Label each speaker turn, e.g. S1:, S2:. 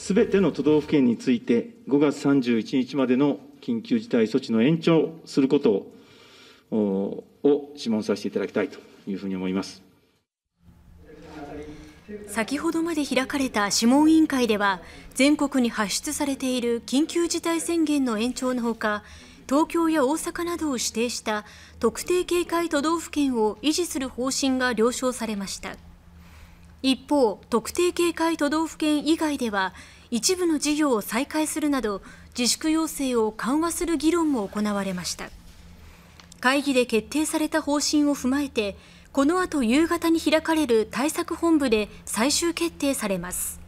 S1: すべての都道府県について、5月31日までの緊急事態措置の延長することを諮問させていただきたいというふうに思います。
S2: 先ほどまで開かれた諮問委員会では、全国に発出されている緊急事態宣言の延長のほか、東京や大阪などを指定した特定警戒都道府県を維持する方針が了承されました。一方特定警戒都道府県以外では一部の事業を再開するなど自粛要請を緩和する議論も行われました会議で決定された方針を踏まえてこの後夕方に開かれる対策本部で最終決定されます